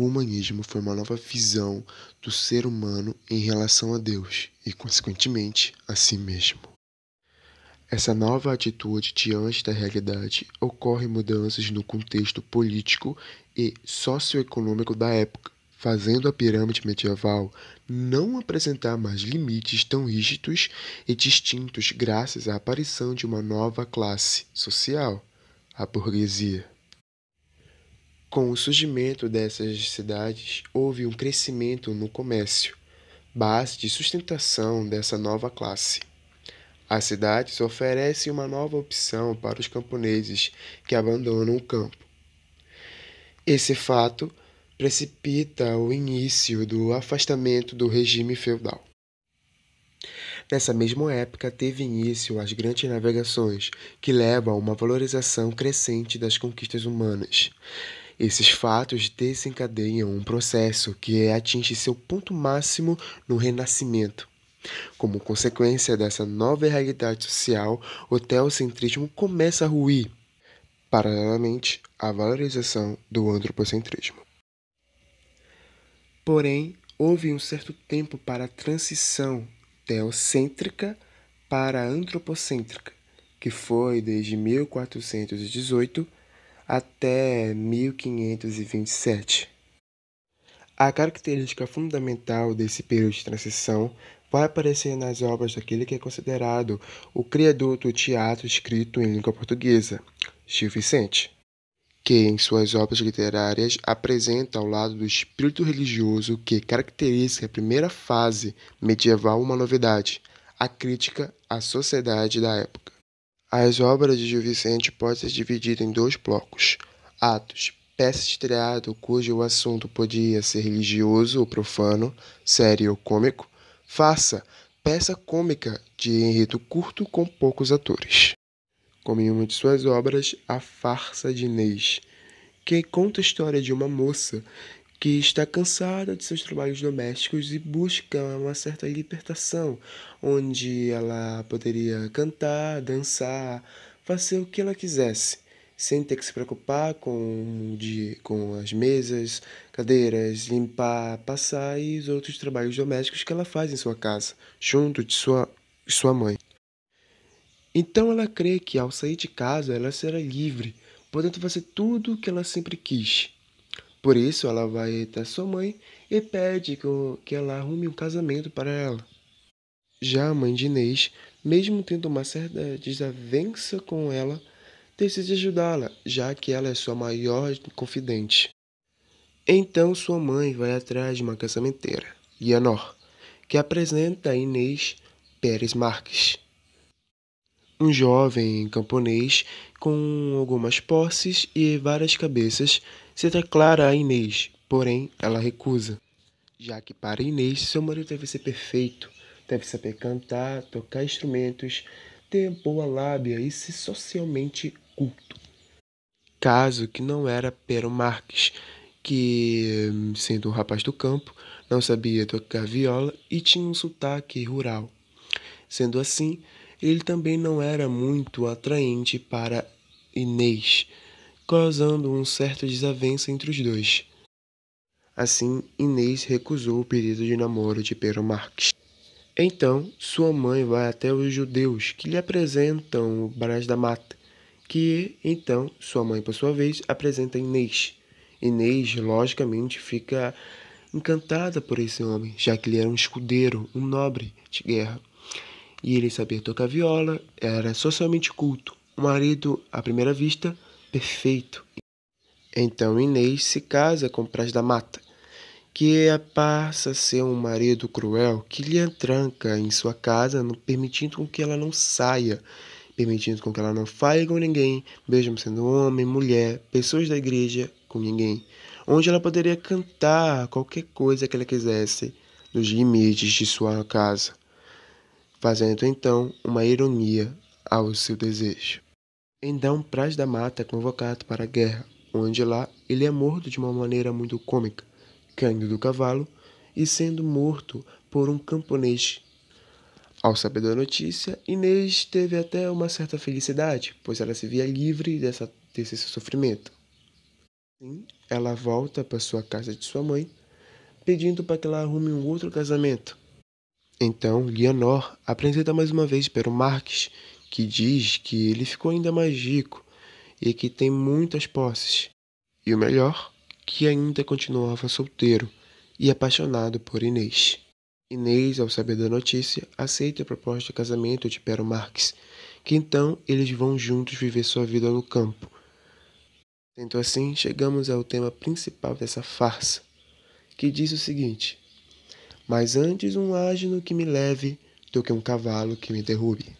O humanismo foi uma nova visão do ser humano em relação a Deus e, consequentemente, a si mesmo. Essa nova atitude diante da realidade ocorre mudanças no contexto político e socioeconômico da época, fazendo a pirâmide medieval não apresentar mais limites tão rígidos e distintos graças à aparição de uma nova classe social, a burguesia. Com o surgimento dessas cidades, houve um crescimento no comércio, base de sustentação dessa nova classe. As cidades oferecem uma nova opção para os camponeses que abandonam o campo. Esse fato precipita o início do afastamento do regime feudal. Nessa mesma época teve início as grandes navegações, que levam a uma valorização crescente das conquistas humanas. Esses fatos desencadeiam um processo que é atinge seu ponto máximo no Renascimento. Como consequência dessa nova realidade social, o teocentrismo começa a ruir, paralelamente à valorização do antropocentrismo. Porém, houve um certo tempo para a transição teocêntrica para antropocêntrica, que foi desde 1418 até 1527. A característica fundamental desse período de transição vai aparecer nas obras daquele que é considerado o criador do teatro escrito em língua portuguesa, Gil Vicente, que em suas obras literárias apresenta ao lado do espírito religioso que caracteriza a primeira fase medieval uma novidade, a crítica à sociedade da época. As obras de Gil Vicente podem ser divididas em dois blocos: Atos, peça de teatro cujo assunto podia ser religioso ou profano, sério ou cômico; Farsa, peça cômica de enredo curto com poucos atores. Como em uma de suas obras, A Farsa de Inês, que conta a história de uma moça que está cansada de seus trabalhos domésticos e busca uma certa libertação, onde ela poderia cantar, dançar, fazer o que ela quisesse, sem ter que se preocupar com, de, com as mesas, cadeiras, limpar, passar e os outros trabalhos domésticos que ela faz em sua casa, junto de sua, sua mãe. Então ela crê que ao sair de casa ela será livre, podendo fazer tudo o que ela sempre quis por isso, ela vai até sua mãe e pede que, que ela arrume um casamento para ela. Já a mãe de Inês, mesmo tendo uma certa desavença com ela, decide ajudá-la, já que ela é sua maior confidente. Então sua mãe vai atrás de uma casamenteira, Ianor, que apresenta a Inês Pérez Marques um jovem camponês com algumas posses e várias cabeças se declara a Inês, porém ela recusa, já que para Inês seu marido deve ser perfeito, deve saber cantar, tocar instrumentos, ter boa lábia e ser socialmente culto. Caso que não era Pero Marques, que, sendo um rapaz do campo, não sabia tocar viola e tinha um sotaque rural. Sendo assim, ele também não era muito atraente para Inês, causando um certo desavença entre os dois. Assim, Inês recusou o pedido de namoro de Pero Marques. Então, sua mãe vai até os judeus, que lhe apresentam o Brás da Mata, que então sua mãe, por sua vez, apresenta Inês. Inês, logicamente, fica encantada por esse homem, já que ele era um escudeiro, um nobre de guerra e ele sabia tocar viola, era socialmente culto, O marido, à primeira vista, perfeito. Então Inês se casa com Pras da Mata, que é, passa a ser um marido cruel que lhe tranca em sua casa, permitindo com que ela não saia, permitindo com que ela não fale com ninguém, mesmo sendo homem, mulher, pessoas da igreja, com ninguém, onde ela poderia cantar qualquer coisa que ela quisesse nos limites de sua casa fazendo então uma ironia ao seu desejo. Então Praz da Mata é convocado para a guerra, onde lá ele é morto de uma maneira muito cômica, caindo do cavalo e sendo morto por um camponês. Ao saber da notícia, Inês teve até uma certa felicidade, pois ela se via livre dessa, desse sofrimento. Assim, ela volta para sua casa de sua mãe, pedindo para que ela arrume um outro casamento, então, Lianor apresenta mais uma vez para o Marques, que diz que ele ficou ainda mais rico e que tem muitas posses. E o melhor, que ainda continuava solteiro e apaixonado por Inês. Inês, ao saber da notícia, aceita a proposta de casamento de Pero Marques, que então eles vão juntos viver sua vida no campo. Sendo assim, chegamos ao tema principal dessa farsa, que diz o seguinte: mas antes um asno que me leve do que um cavalo que me derrube.